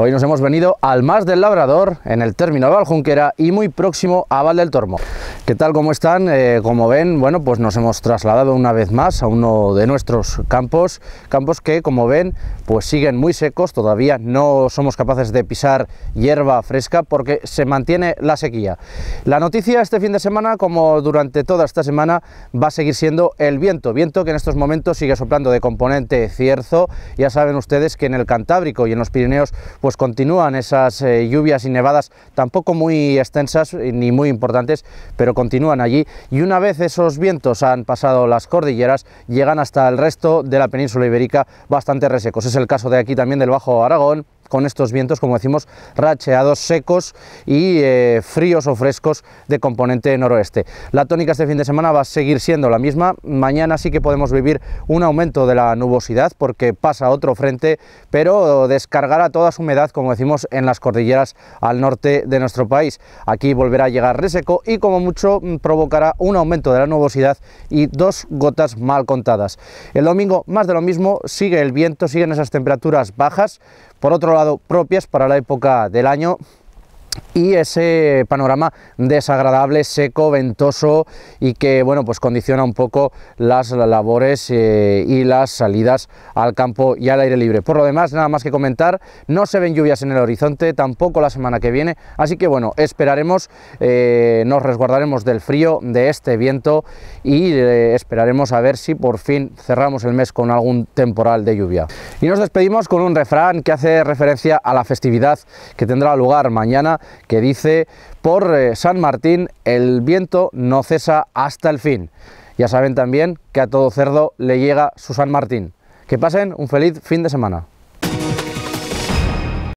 Hoy nos hemos venido al Más del Labrador, en el término de Valjunquera y muy próximo a Val del Tormo. ¿Qué tal? ¿Cómo están? Eh, como ven, bueno, pues nos hemos trasladado una vez más a uno de nuestros campos, campos que, como ven, pues siguen muy secos, todavía no somos capaces de pisar hierba fresca porque se mantiene la sequía. La noticia este fin de semana, como durante toda esta semana, va a seguir siendo el viento, viento que en estos momentos sigue soplando de componente cierzo, ya saben ustedes que en el Cantábrico y en los Pirineos, pues continúan esas eh, lluvias y nevadas, tampoco muy extensas ni muy importantes, pero continúan allí. Y una vez esos vientos han pasado las cordilleras, llegan hasta el resto de la península ibérica bastante resecos. Es el caso de aquí también del Bajo Aragón, con estos vientos, como decimos, racheados, secos y eh, fríos o frescos de componente noroeste. La tónica este fin de semana va a seguir siendo la misma. Mañana sí que podemos vivir un aumento de la nubosidad porque pasa otro frente, pero descargará toda su humedad, como decimos, en las cordilleras al norte de nuestro país. Aquí volverá a llegar reseco y como mucho mm, provocará un aumento de la nubosidad y dos gotas mal contadas. El domingo más de lo mismo, sigue el viento, siguen esas temperaturas bajas. Por otro lado, propias para la época del año y ese panorama desagradable, seco, ventoso y que bueno, pues condiciona un poco las labores eh, y las salidas al campo y al aire libre. Por lo demás, nada más que comentar, no se ven lluvias en el horizonte, tampoco la semana que viene, así que bueno, esperaremos, eh, nos resguardaremos del frío, de este viento y eh, esperaremos a ver si por fin cerramos el mes con algún temporal de lluvia. Y nos despedimos con un refrán que hace referencia a la festividad que tendrá lugar mañana que dice, por eh, San Martín el viento no cesa hasta el fin. Ya saben también que a todo cerdo le llega su San Martín. Que pasen un feliz fin de semana.